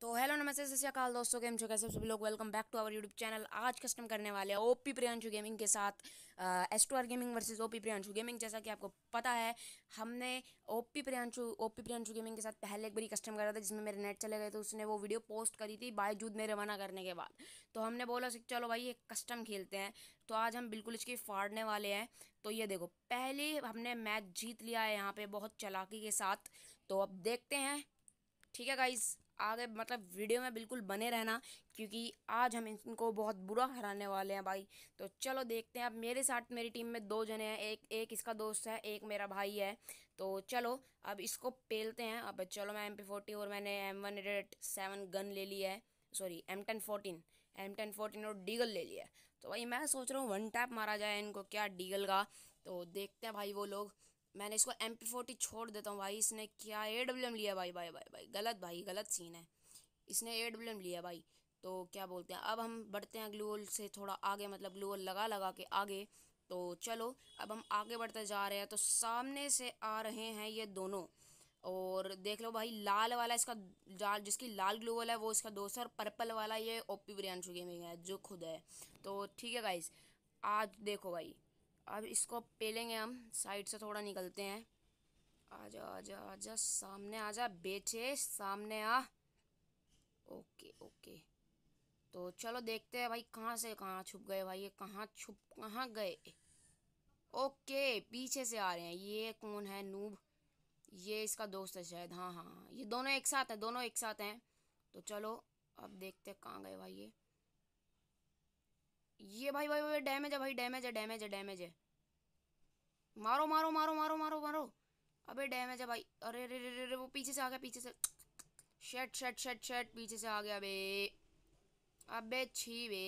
तो हेलो नमस्ते सत्याकाल दोस्तों गेम छो कैसे सभी लोग welcome back to our YouTube channel आज कस्टम करने वाले हैं ओपी प्रियांशु गेमिंग के साथ S two R gaming versus OP Priyanshu gaming जैसा कि आपको पता है हमने OP Priyanshu OP Priyanshu gaming के साथ पहले एक बारी कस्टम करा था जिसमें मेरे नेट चले गए तो उसने वो वीडियो पोस्ट करी थी बावजूद मेरे मना करने के बाद तो हमने बोला चलो भाई एक कस्टम खेलते हैं तो आज हम बिल्कुल इसके फाड़ने वाले हैं तो ये देखो पहले हमने मैच जीत लिया है यहाँ पर बहुत चलाकी के साथ तो अब देखते हैं ठीक है गाइज़ आगे मतलब वीडियो में बिल्कुल बने रहना क्योंकि आज हम इनको बहुत बुरा हराने वाले हैं भाई तो चलो देखते हैं अब मेरे साथ मेरी टीम में दो जने हैं एक एक इसका दोस्त है एक मेरा भाई है तो चलो अब इसको पेलते हैं अब चलो मैं एम पी और मैंने एम वन सेवन गन ले लिया है sorry M ten fourteen M ten fourteen और डीगल ले लिया है तो भाई मैं सोच रहा हूँ वन टैप मारा जाए इनको क्या डीगल का तो देखते हैं भाई वो लोग मैंने इसको एम पी फोर्टी छोड़ देता हूँ भाई इसने क्या ए डब्ल्यू एम लिया भाई भाई भाई भाई गलत भाई गलत सीन है इसने ए डब्ल्यू एम लिया भाई तो क्या बोलते हैं अब हम बढ़ते हैं ग्लूवल से थोड़ा आगे मतलब ग्लूवल लगा लगा के आगे तो चलो अब हम आगे बढ़ते जा रहे हैं तो सामने से आ रहे हैं ये दोनों और देख लो भाई लाल वाला इसका जाल जिसकी लाल ग्लू है वो इसका दोस्त है और पर्पल वाला ये ओपी ब्रियांशु गेमिंग है जो खुद है तो ठीक है गाइज आज देखो भाई अब इसको पेलेंगे हम साइड से थोड़ा निकलते हैं आजा आजा आजा सामने आजा बेचे सामने आ ओके ओके तो चलो देखते हैं भाई कहाँ से कहाँ छुप गए भाई ये कहाँ छुप कहाँ गए ओके पीछे से आ रहे हैं ये कौन है नूब ये इसका दोस्त है शायद हाँ हाँ, हाँ। ये दोनों एक साथ हैं दोनों एक साथ हैं तो चलो अब देखते हैं कहाँ गए भाई ये ये भाई भाई भाई डैमेज है भाई डैमेज है डैमेज है डैमेज है मारो मारो मारो मारो मारो मारो अबे डैमेज है भाई अरे रे रे रे रे वो पीछे से आ गया पीछे से शट शट शट शट पीछे से आ गया अबे अबे छी बे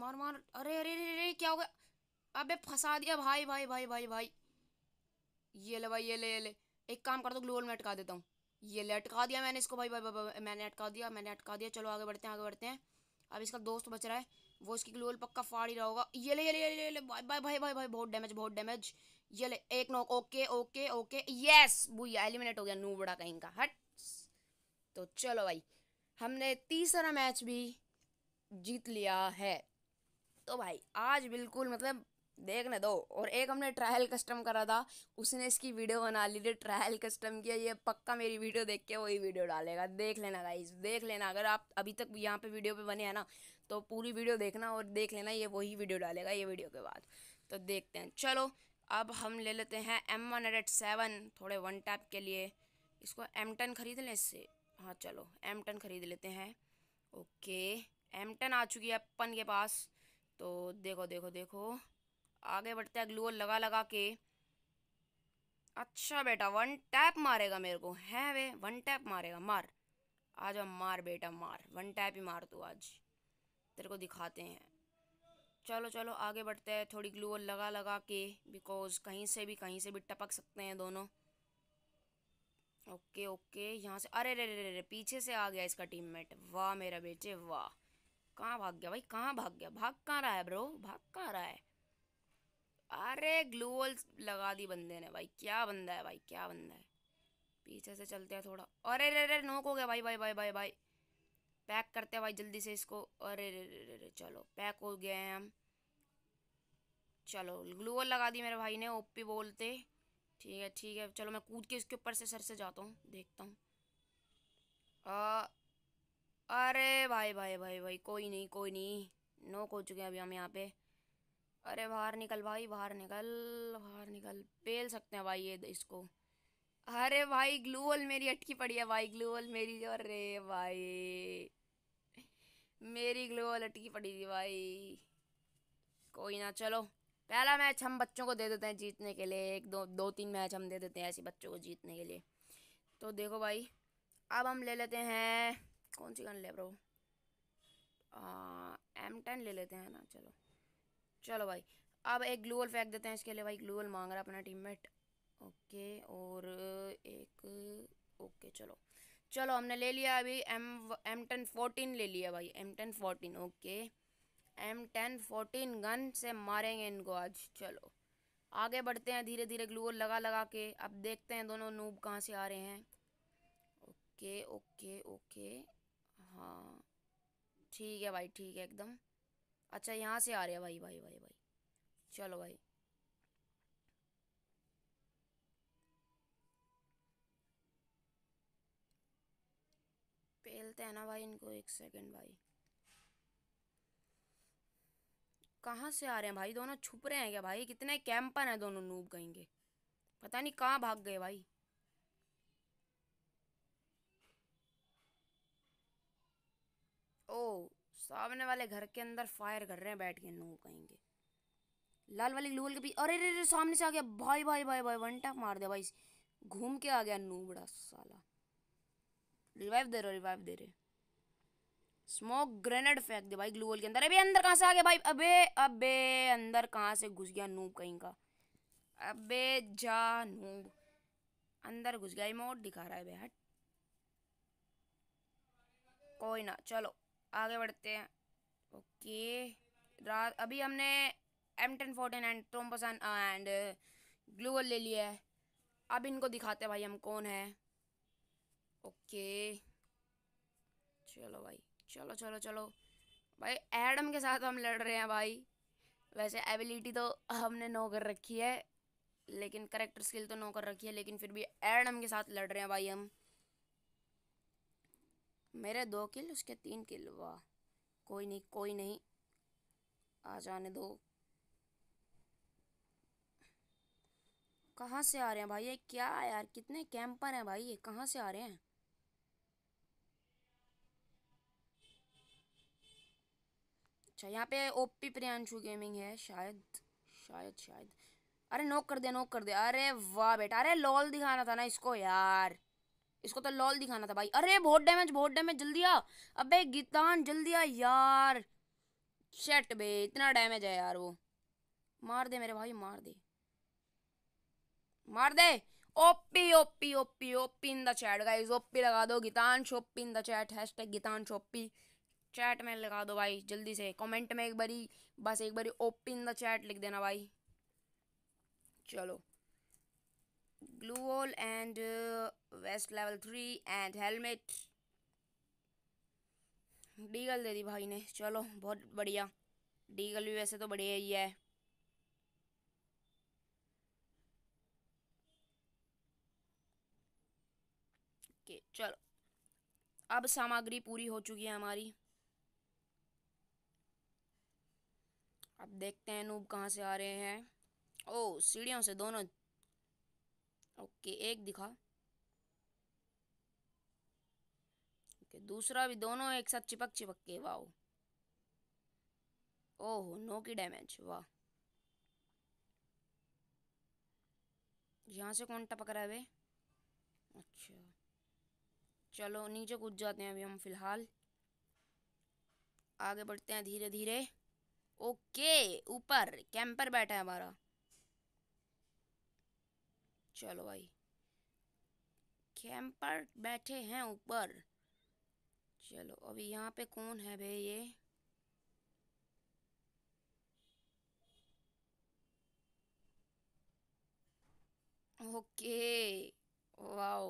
मार मार अरे अरे रे रे क्या हो गया अबे फंसा दिया भाई भाई भाई भाई भाई ये ले भाई ये ले ये ले एक काम कर दो ग्लोबल में अटका देता हूँ ये ले अटका दिया मैंने इसको भाई भाई भाई मैंने अटका दिया मैंने अटका दिया चलो आगे बढ़ते हैं आगे बढ़ते हैं अब इसका दोस्त बच रहा है वो इसकी ग्लोल पक्का फाड़ ही रहा होगा ये ले ये ले ये ले भाई भाई भाई भाई भाई बहुत डैमेज बहुत डैमेज ये ले एक knock okay okay okay yes भूया एलिमिनेट हो गया नू बड़ा कहीं का हट तो चलो भाई हमने तीसरा मैच भी जीत लिया है तो भाई आज बिल्कुल मतलब देखने दो और एक हमने ट्रायल कस्टम करा था उसने इसकी वीडियो बना ली थी ट्रायल कस्टम किया ये पक्का मेरी वीडियो देख के वही वीडियो डालेगा देख लेना गाइस देख लेना अगर आप अभी तक यहाँ पे वीडियो पे बने हैं ना तो पूरी वीडियो देखना और देख लेना ये वही वीडियो डालेगा ये वीडियो के बाद तो देखते हैं चलो अब हम ले लेते हैं एम वन हंड्रेड सेवन थोड़े वन टैप के लिए इसको एम टन खरीद लें इससे हाँ चलो एम टन खरीद लेते हैं ओके एम टन आ चुकी है अपन के पास तो देखो देखो देखो आगे बढ़ते हैं ग्लूअल लगा लगा के अच्छा बेटा वन टैप मारेगा मेरे को है वे वन टैप मारेगा मार आज मार बेटा मार वन टैप ही मार तू आज तेरे को दिखाते हैं चलो चलो आगे बढ़ते हैं थोड़ी ग्लू लगा लगा के बिकॉज कहीं से भी कहीं से भी टपक सकते हैं दोनों ओके ओके यहाँ से अरे रे रे रे पीछे से आ गया इसका मेट वाह मेरा बेटे वाह कहाँ भाग गया भाई कहाँ भाग गया भाग कहाँ रहा है ब्रो भाग कहाँ रहा है अरे ग्लूअल लगा दी बंदे ने भाई क्या बंदा है भाई क्या बंदा है पीछे से चलते हैं थोड़ा अरे रे रे नोक हो गया भाई भाई भाई भाई भाई पैक करते हैं भाई जल्दी से इसको अरे रे रे रे रे चलो पैक हो गए हैं हम चलो ग्लूअल लगा दी मेरे भाई ने ओपी बोलते ठीक है ठीक है चलो मैं कूद के इसके ऊपर से सर से जाता हूँ देखता हूँ अरे भाई भाई भाई भाई कोई नहीं कोई नहीं नोक हो चुके हैं अभी हम यहाँ पे अरे बाहर निकल भाई बाहर निकल बाहर निकल पेल सकते हैं भाई ये इसको अरे भाई ग्लूवल मेरी अटकी पड़ी है भाई ग्लूवल मेरी अरे भाई मेरी ग्लूवल अटकी पड़ी थी भाई कोई ना चलो पहला मैच हम बच्चों को दे देते हैं जीतने के लिए एक दो दो तीन मैच हम दे देते हैं ऐसे बच्चों को जीतने के लिए तो देखो भाई अब हम ले लेते हैं कौन सी गन ले ब्रो एम टेन ले लेते हैं ना चलो चलो भाई अब एक ग्लोअल फेंक देते हैं इसके लिए भाई ग्लूअल मांग रहा अपना टीममेट ओके और एक ओके चलो चलो हमने ले लिया अभी एम एम टेन फोर्टीन ले लिया भाई M ten fourteen okay M ten fourteen gun से मारेंगे इनको आज चलो आगे बढ़ते हैं धीरे धीरे ग्लूअल लगा लगा के अब देखते हैं दोनों नूब कहाँ से आ रहे हैं ओके ओके ओके हाँ ठीक है भाई ठीक है एकदम अच्छा यहाँ से आ रहे हैं भाई भाई भाई भाई चलो भाई पहलते हैं ना भाई इनको एक सेकंड भाई कहाँ से आ रहे हैं भाई दोनों छुप रहे हैं क्या भाई कितने कैंपर हैं दोनों नूब कहेंगे पता नहीं कहाँ भाग गए भाई ओ सामने वाले घर के अंदर फायर कर रहे हैं बैठ के नू कहेंगे लाल वाले लूल के पीछे अरे रे रे सामने से आ गया भाई भाई भाई भाई वन टैप मार दिया भाई घूम के आ गया नू बड़ा साला रिवाइव दे रहे रिवाइव दे रहे स्मोक ग्रेनेड फेंक दे भाई ग्लूवल के अंदर अबे अंदर कहाँ से आ गया भाई अबे अबे अंदर कहाँ से घुस गया नूब कहीं का अबे जा नूब अंदर घुस गया इमोट दिखा रहा है बे हट कोई ना चलो आगे बढ़ते हैं ओके रात अभी हमने एम टेन फोर्टीन एंड पसंद एंड ग्लूवल ले लिया है अब इनको दिखाते हैं भाई हम कौन है ओके चलो भाई चलो चलो चलो भाई एडम के साथ हम लड़ रहे हैं भाई वैसे एबिलिटी तो हमने नो कर रखी है लेकिन करेक्टर स्किल तो नो कर रखी है लेकिन फिर भी एडम के साथ लड़ रहे हैं भाई हम मेरे दो किल उसके तीन किल वाह कोई नहीं कोई नहीं आ जाने दो कहाँ से आ रहे हैं भाई ये क्या यार कितने कैंपर हैं भाई ये कहाँ से आ रहे हैं अच्छा यहाँ पे ओपी प्रियांशु गेमिंग है शायद शायद शायद अरे नोक कर दे नोक कर दे अरे वाह बेटा अरे लॉल दिखाना था ना इसको यार इसको तो लॉल दिखाना था भाई अरे बहुत डैमेज बहुत डैमेज जल्दी आ अबे गीतान जल्दी आ यार शेट बे इतना डैमेज है यार वो मार दे मेरे भाई मार दे मार दे OP OP OP OP in the chat guys OP लगा दो गीतान शोपी इन द चैट हैशटैग गीतान शोपी चैट में लगा दो भाई जल्दी से कमेंट में एक बारी बस एक बारी ओपी इन द चैट लिख देना भाई चलो gloo wall and vest level three and helmet Deagle दे दी भाई ने चलो बहुत बढ़िया डीगल भी वैसे तो बढ़िया ही है चलो अब सामग्री पूरी हो चुकी है हमारी अब देखते हैं नूब कहाँ से आ रहे हैं ओ सीढ़ियों से दोनों ओके एक दिखा के दूसरा भी दोनों एक साथ चिपक चिपक के वाह ओहो नो की डैमेज वाह यहाँ से कौन टपक रहा है वे अच्छा चलो नीचे कूद जाते हैं अभी हम फिलहाल आगे बढ़ते हैं धीरे धीरे ओके ऊपर कैंपर बैठा है हमारा चलो भाई कैंपर बैठे हैं ऊपर चलो अभी यहाँ पे कौन है बे ये ओके वाओ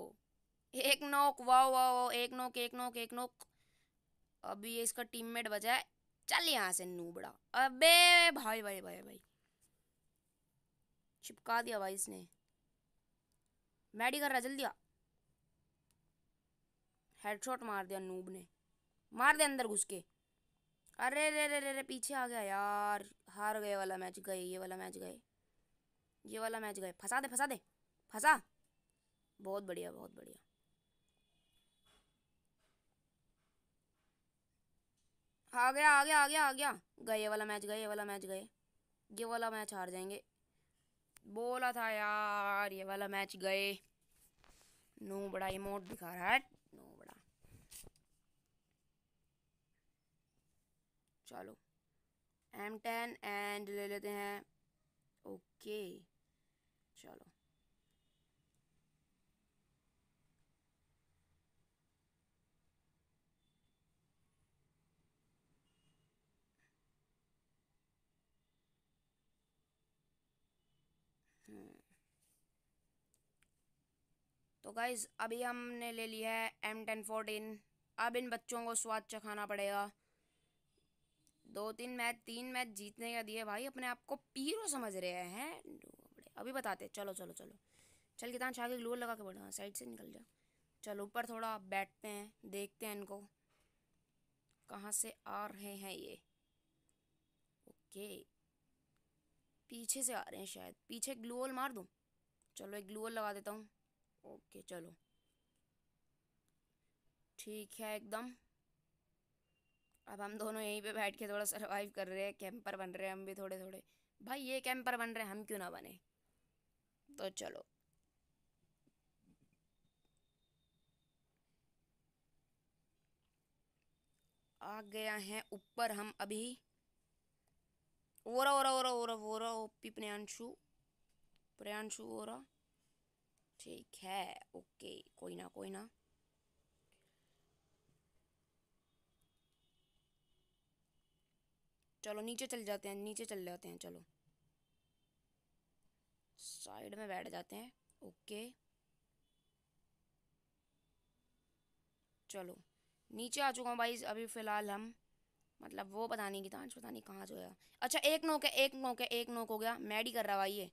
एक नोक वाओ वाओ एक नोक एक नोक एक नोक अभी ये इसका टीममेट बचा है चल यहाँ से नूबड़ा अबे भाई भाई भाई भाई चिपका दिया भाई इसने मैडी कर रहा जल्दी आ हेडशॉट मार दिया नूब ने मार दे अंदर घुस के अरे रे रे रे रे पीछे आ गया यार हार गए वाला मैच गए ये वाला मैच गए ये वाला मैच गए फंसा दे फंसा दे फंसा बहुत बढ़िया बहुत बढ़िया आ गया आ गया आ गया आ गया गए ये वाला मैच गए ये वाला मैच गए ये वाला मैच हार जाएंगे बोला था यार ये वाला मैच गए नू बड़ा इमोट दिखा रहा है चलो एम टेन एंड ले लेते हैं ओके चलो हम्म। तो गाइज़ अभी हमने ले लिया है एम टेन फोर्टीन अब इन बच्चों को स्वाद चखाना पड़ेगा दो तीन मैच तीन मैच जीतने का दिए भाई अपने आप को पीरो समझ रहे हैं अभी बताते चलो चलो चलो चल कितान छा के ग्लोअर लगा के बढ़ा साइड से निकल जा चलो ऊपर थोड़ा बैठते हैं देखते हैं इनको कहाँ से आ रहे हैं ये ओके पीछे से आ रहे हैं शायद पीछे ग्लोअल मार दूँ चलो एक ग्लोअल लगा देता हूँ ओके चलो ठीक है एकदम अब हम दोनों यहीं पे बैठ के थोड़ा सर्वाइव कर रहे हैं कैंपर बन रहे हैं हम भी थोड़े थोड़े भाई ये कैंपर बन रहे हैं हम क्यों ना बने तो चलो आ गया है ऊपर हम अभी aura aura aura aura aura OP Priyanshu Priyanshu aura ठीक है ओके कोई ना कोई ना चलो नीचे चल जाते हैं नीचे चल जाते हैं चलो साइड में बैठ जाते हैं ओके चलो नीचे आ चुका हूँ भाई अभी फ़िलहाल हम मतलब वो पता नहीं कितना पता नहीं कहाँ जो है अच्छा एक नोक है एक नोक है एक नोक हो गया मैडी कर रहा भाई ये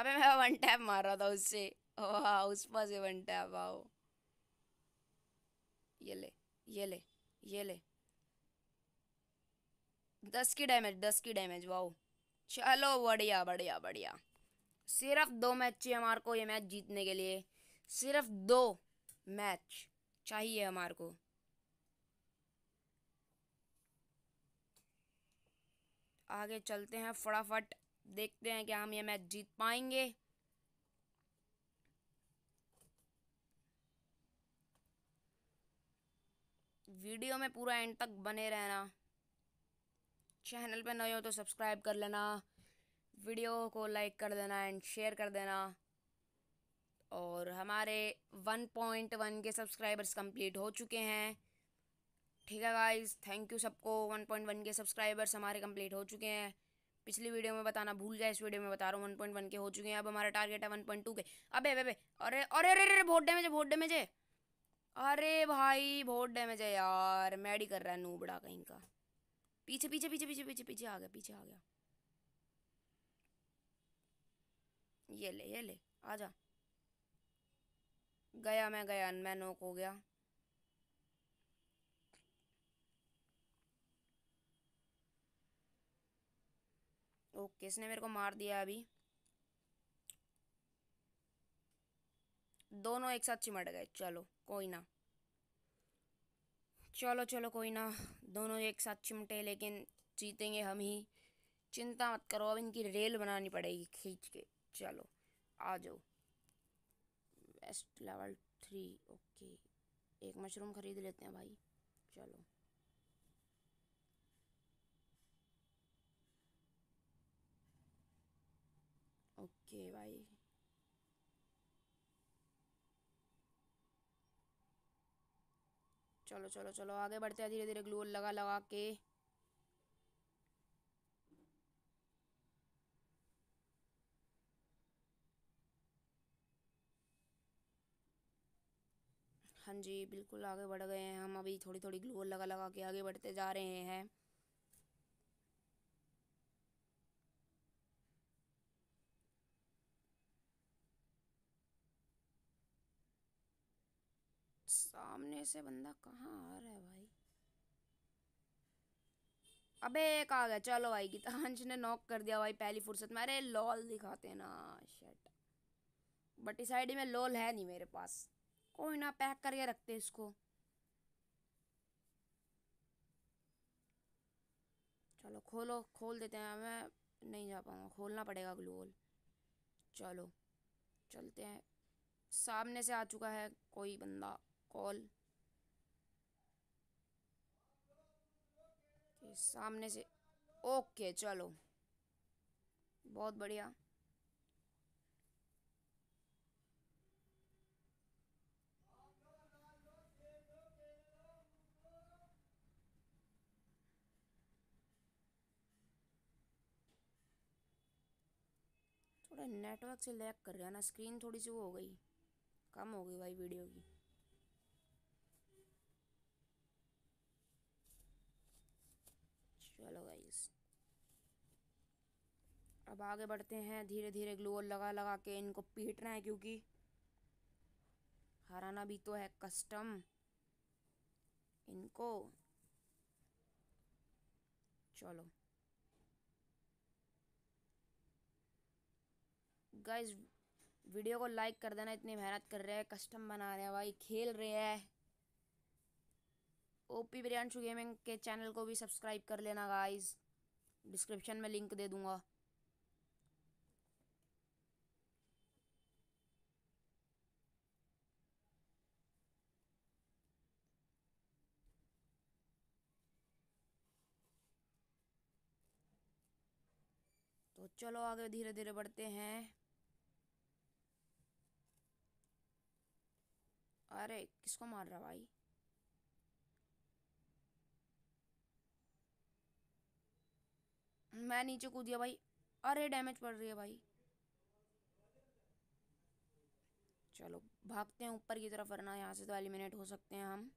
अबे मैं वन टैप मार रहा था उससे वाह उस पर से वन टैप आओ ये ले ये ले ये ले दस की डैमेज दस की डैमेज वाओ चलो बढ़िया बढ़िया बढ़िया सिर्फ दो मैच चाहिए हमारे को ये मैच जीतने के लिए सिर्फ दो मैच चाहिए हमारे को आगे चलते हैं फटाफट देखते हैं कि हम ये मैच जीत पाएंगे वीडियो में पूरा एंड तक बने रहना चैनल पर नए हो तो सब्सक्राइब कर लेना वीडियो को लाइक कर देना एंड शेयर कर देना और हमारे 1.1 के सब्सक्राइबर्स कंप्लीट हो चुके हैं ठीक है गाइस थैंक यू सबको 1.1 के सब्सक्राइबर्स हमारे कंप्लीट हो चुके हैं पिछली वीडियो में बताना भूल गया इस वीडियो में बता रहा हूँ वन के हो चुके हैं अब हमारा टारगेट है वन के अबे अबे अबे अरे अरे अरे अरे भोट डैमेज है भोट डैमेज है अरे भाई बहुत डैमेज है यार मैडी कर रहा है नूबड़ा कहीं का पीछे पीछे पीछे पीछे पीछे पीछे आ गया पीछे आ गया ये ले ये ले आ जा गया मैं गया मैं नोक हो गया ओके इसने मेरे को मार दिया अभी दोनों एक साथ चिमट गए चलो कोई ना चलो चलो कोई ना दोनों एक साथ चिमटे लेकिन जीतेंगे हम ही चिंता मत करो अब इनकी रेल बनानी पड़ेगी खींच के चलो आ जाओ वेस्ट लेवल थ्री ओके एक मशरूम ख़रीद लेते हैं भाई चलो ओके भाई चलो चलो चलो आगे बढ़ते हैं धीरे धीरे ग्लू लगा लगा के हाँ जी बिल्कुल आगे बढ़ गए हैं हम अभी थोड़ी थोड़ी ग्लू लगा लगा के आगे बढ़ते जा रहे हैं सामने से बंदा कहाँ आ रहा है भाई अबे एक आ गया चलो भाई गीतांश ने नॉक कर दिया भाई पहली फुर्सत में अरे लॉल दिखाते ना शर्ट बट इस आईडी में लॉल है नहीं मेरे पास कोई ना पैक करके रखते इसको चलो खोलो खोल देते हैं मैं नहीं जा पाऊँगा खोलना पड़ेगा ग्लू वॉल चलो चलते हैं सामने से आ चुका है कोई बंदा कॉल के सामने से ओके चलो बहुत बढ़िया थोड़ा नेटवर्क से लैग कर रहा है ना स्क्रीन थोड़ी सी वो हो गई कम हो गई भाई वीडियो की चलो गाइस अब आगे बढ़ते हैं धीरे धीरे ग्लोअर लगा लगा के इनको पीटना है क्योंकि हराना भी तो है कस्टम इनको चलो गाइस वीडियो को लाइक कर देना इतनी मेहनत कर रहे हैं कस्टम बना रहे हैं भाई खेल रहे हैं ओपी ब्रियांशु गेमिंग के चैनल को भी सब्सक्राइब कर लेना गाइस डिस्क्रिप्शन में लिंक दे दूंगा तो चलो आगे धीरे धीरे बढ़ते हैं अरे किसको मार रहा भाई मैं नीचे कूद गया भाई अरे डैमेज पड़ रही है भाई चलो भागते हैं ऊपर की तरफ वरना यहाँ से तो एलिमिनेट हो सकते हैं हम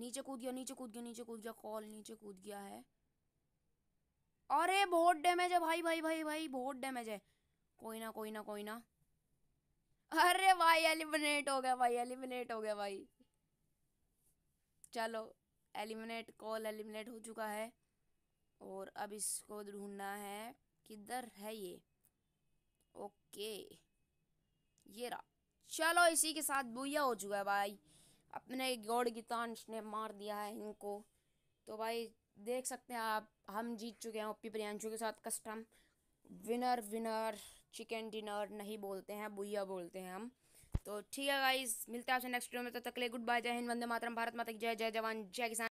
नीचे कूद गया नीचे कूद गया नीचे कूद गया कॉल नीचे कूद गया है अरे बहुत डैमेज है भाई भाई भाई भाई बहुत डैमेज है कोई ना कोई ना कोई ना अरे भाई एलिमिनेट हो गया भाई एलिमिनेट हो गया भाई चलो एलिमिनेट कॉल एलिमिनेट हो चुका है और अब इसको ढूंढना है किधर है ये ओके ये रहा चलो इसी के साथ बुया हो चुका है भाई अपने गौड़ गीतांश ने मार दिया है इनको तो भाई देख सकते हैं आप हम जीत चुके हैं ओपी प्रियांशु के साथ custom winner winner chicken dinner नहीं बोलते हैं बुया बोलते हैं हम तो ठीक है गाइज मिलते हैं आपसे नेक्स्ट वीडियो में तब तो तक ले गुड बाय जय हिंद वंदे मातरम भारत माता की जय जय जवान जय किसान